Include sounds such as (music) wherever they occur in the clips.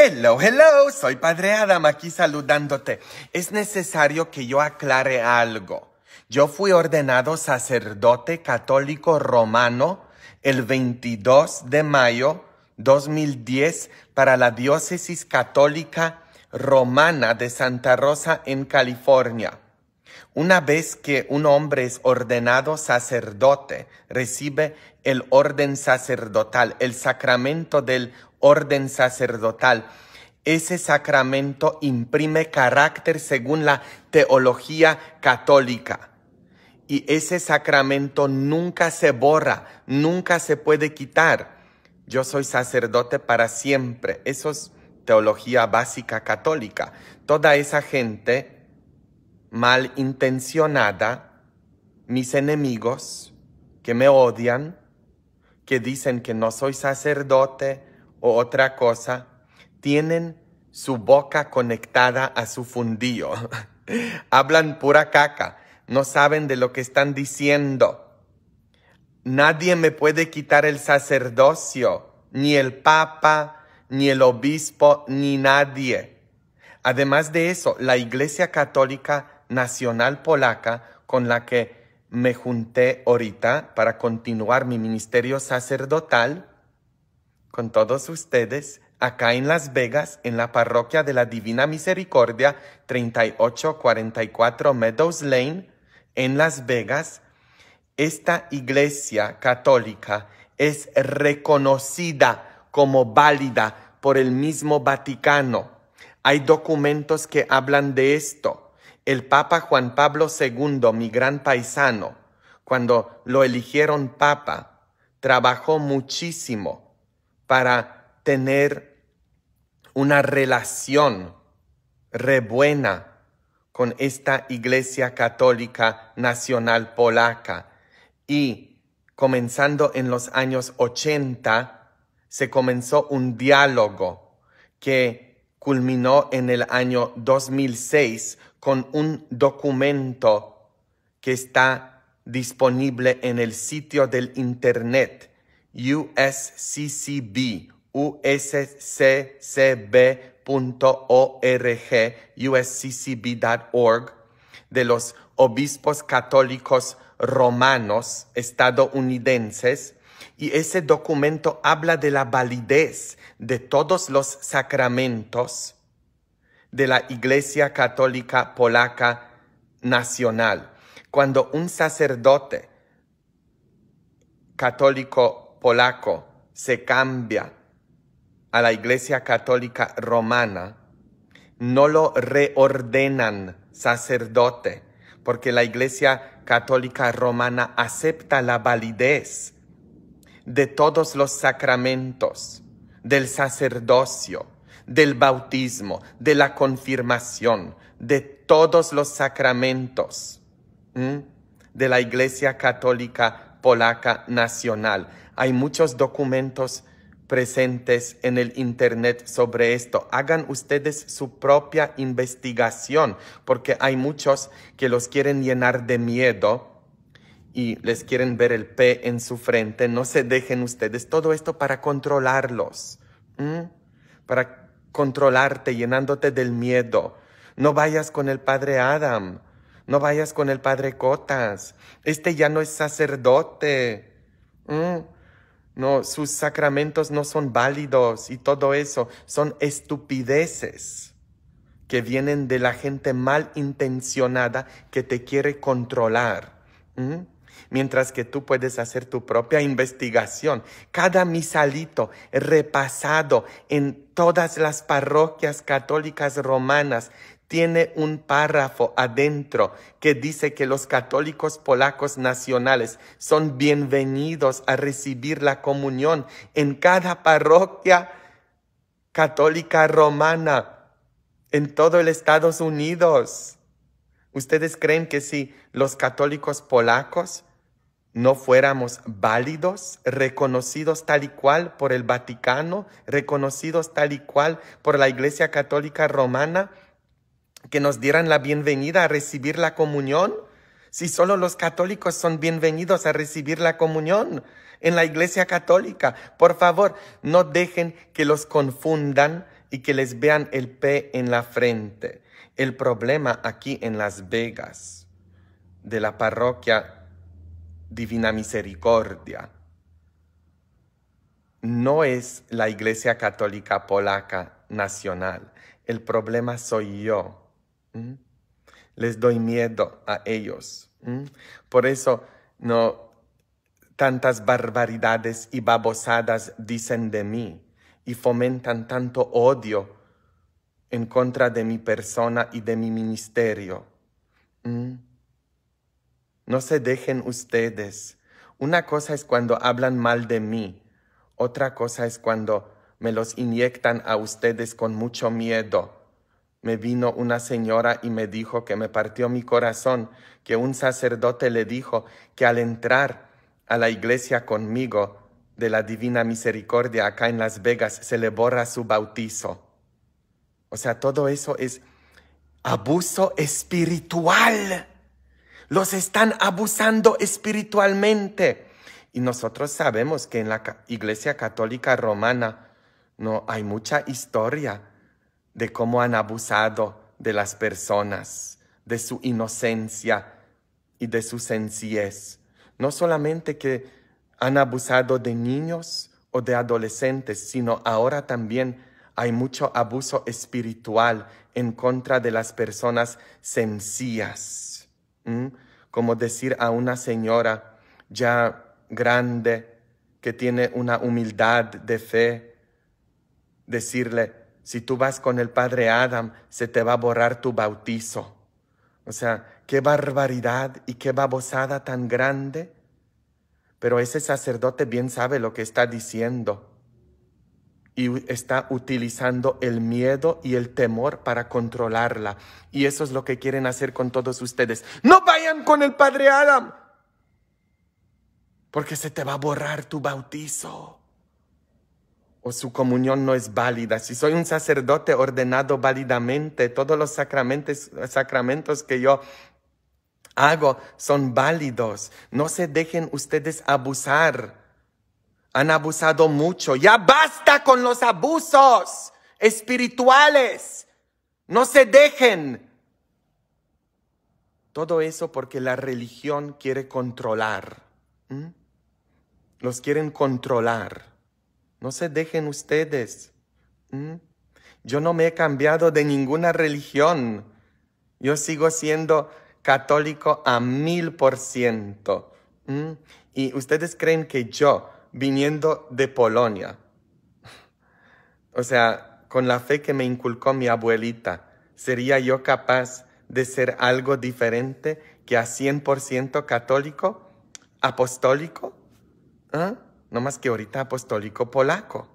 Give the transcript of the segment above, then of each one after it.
Hello, hello, soy Padre Adam aquí saludándote. Es necesario que yo aclare algo. Yo fui ordenado sacerdote católico romano el 22 de mayo 2010 para la diócesis católica romana de Santa Rosa en California. Una vez que un hombre es ordenado sacerdote, recibe el orden sacerdotal, el sacramento del orden sacerdotal. Ese sacramento imprime carácter según la teología católica. Y ese sacramento nunca se borra, nunca se puede quitar. Yo soy sacerdote para siempre. Eso es teología básica católica. Toda esa gente malintencionada, mis enemigos que me odian, que dicen que no soy sacerdote o otra cosa, tienen su boca conectada a su fundillo. (laughs) Hablan pura caca, no saben de lo que están diciendo. Nadie me puede quitar el sacerdocio, ni el papa, ni el obispo, ni nadie. Además de eso, la Iglesia Católica nacional polaca con la que me junté ahorita para continuar mi ministerio sacerdotal con todos ustedes acá en Las Vegas, en la parroquia de la Divina Misericordia, 3844 Meadows Lane, en Las Vegas. Esta iglesia católica es reconocida como válida por el mismo Vaticano. Hay documentos que hablan de esto el Papa Juan Pablo II, mi gran paisano, cuando lo eligieron Papa, trabajó muchísimo para tener una relación rebuena con esta Iglesia Católica Nacional Polaca y comenzando en los años 80 se comenzó un diálogo que culminó en el año 2006 con un documento que está disponible en el sitio del Internet usccb, usccb.org, usccb.org, de los obispos católicos romanos estadounidenses y ese documento habla de la validez de todos los sacramentos de la Iglesia Católica Polaca Nacional. Cuando un sacerdote católico polaco se cambia a la Iglesia Católica Romana, no lo reordenan sacerdote, porque la Iglesia Católica Romana acepta la validez de todos los sacramentos, del sacerdocio, del bautismo, de la confirmación, de todos los sacramentos de la Iglesia Católica Polaca Nacional. Hay muchos documentos presentes en el Internet sobre esto. Hagan ustedes su propia investigación porque hay muchos que los quieren llenar de miedo y les quieren ver el P en su frente, no se dejen ustedes. Todo esto para controlarlos, para controlarte, llenándote del miedo. No vayas con el padre Adam, no vayas con el padre Cotas. Este ya no es sacerdote. No, sus sacramentos no son válidos y todo eso son estupideces que vienen de la gente mal intencionada que te quiere controlar. Mientras que tú puedes hacer tu propia investigación. Cada misalito repasado en todas las parroquias católicas romanas tiene un párrafo adentro que dice que los católicos polacos nacionales son bienvenidos a recibir la comunión en cada parroquia católica romana en todo el Estados Unidos. ¿Ustedes creen que si los católicos polacos no fuéramos válidos, reconocidos tal y cual por el Vaticano, reconocidos tal y cual por la Iglesia Católica Romana, que nos dieran la bienvenida a recibir la comunión? Si solo los católicos son bienvenidos a recibir la comunión en la Iglesia Católica, por favor, no dejen que los confundan y que les vean el pe en la frente. El problema aquí en Las Vegas, de la parroquia Divina Misericordia, no es la Iglesia Católica Polaca Nacional. El problema soy yo. Les doy miedo a ellos. Por eso no tantas barbaridades y babosadas dicen de mí y fomentan tanto odio en contra de mi persona y de mi ministerio. Mm. No se dejen ustedes. Una cosa es cuando hablan mal de mí, otra cosa es cuando me los inyectan a ustedes con mucho miedo. Me vino una señora y me dijo que me partió mi corazón, que un sacerdote le dijo que al entrar a la iglesia conmigo de la Divina Misericordia acá en Las Vegas se le borra su bautizo. O sea, todo eso es abuso espiritual. Los están abusando espiritualmente. Y nosotros sabemos que en la Iglesia Católica Romana no hay mucha historia de cómo han abusado de las personas, de su inocencia y de su sencillez. No solamente que han abusado de niños o de adolescentes, sino ahora también hay mucho abuso espiritual en contra de las personas sencillas. Como decir a una señora ya grande que tiene una humildad de fe, decirle, si tú vas con el padre Adam, se te va a borrar tu bautizo. O sea, qué barbaridad y qué babosada tan grande. Pero ese sacerdote bien sabe lo que está diciendo y está utilizando el miedo y el temor para controlarla. Y eso es lo que quieren hacer con todos ustedes. No vayan con el padre Adam, porque se te va a borrar tu bautizo. O su comunión no es válida. Si soy un sacerdote ordenado válidamente, todos los sacramentos, sacramentos que yo hago son válidos. No se dejen ustedes abusar han abusado mucho. Ya basta con los abusos espirituales. No se dejen. Todo eso porque la religión quiere controlar. Los quieren controlar. No se dejen ustedes. Yo no me he cambiado de ninguna religión. Yo sigo siendo católico a mil por ciento. Y ustedes creen que yo, viniendo de Polonia. O sea, con la fe que me inculcó mi abuelita, ¿sería yo capaz de ser algo diferente que a 100% católico, apostólico? ¿Ah? No más que ahorita apostólico polaco,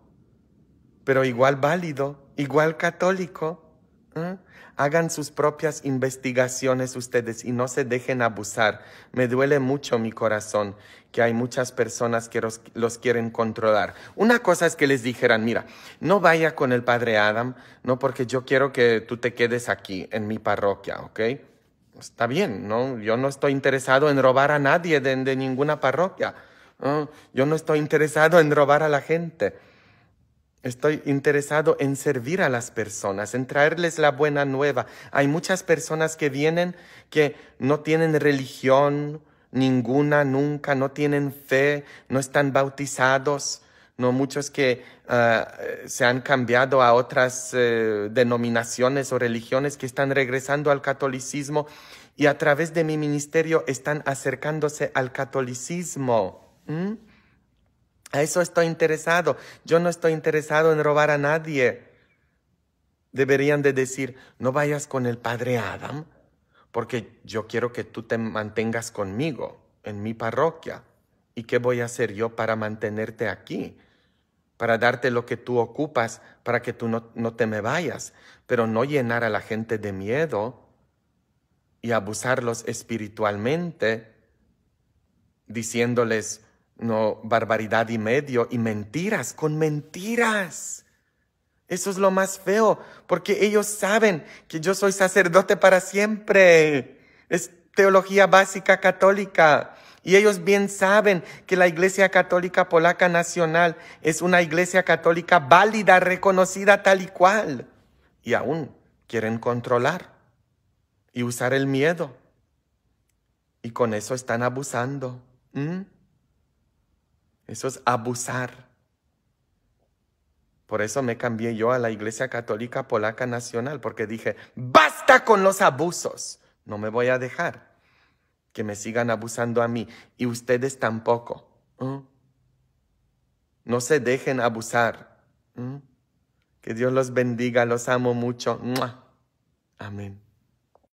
pero igual válido, igual católico. ¿Mm? Hagan sus propias investigaciones ustedes y no se dejen abusar. Me duele mucho mi corazón que hay muchas personas que los, quieren controlar. Una cosa es que les dijeran, mira, no vaya con el padre Adam, no porque yo quiero que tú te quedes aquí en mi parroquia, ¿ok? Está bien, ¿no? Yo no estoy interesado en robar a nadie de, ninguna parroquia. Yo no estoy interesado en robar a la gente. Estoy interesado en servir a las personas, en traerles la buena nueva. Hay muchas personas que vienen que no tienen religión ninguna, nunca, no tienen fe, no están bautizados, no muchos que ah, se han cambiado a otras eh, denominaciones o religiones que están regresando al catolicismo y a través de mi ministerio están acercándose al catolicismo. ¿Mm? A eso estoy interesado. Yo no estoy interesado en robar a nadie. Deberían de decir, no vayas con el padre Adam, porque yo quiero que tú te mantengas conmigo, en mi parroquia. ¿Y qué voy a hacer yo para mantenerte aquí? Para darte lo que tú ocupas, para que tú no, no te me vayas, pero no llenar a la gente de miedo y abusarlos espiritualmente, diciéndoles, no barbaridad y medio y mentiras con mentiras. Eso es lo más feo, porque ellos saben que yo soy sacerdote para siempre. Es teología básica católica. Y ellos bien saben que la Iglesia Católica Polaca Nacional es una Iglesia Católica válida, reconocida tal y cual. Y aún quieren controlar y usar el miedo. Y con eso están abusando. ¿Mm? Eso es abusar. Por eso me cambié yo a la Iglesia Católica Polaca Nacional, porque dije, basta con los abusos. No me voy a dejar que me sigan abusando a mí y ustedes tampoco. No se dejen abusar. Que Dios los bendiga, los amo mucho. Amén.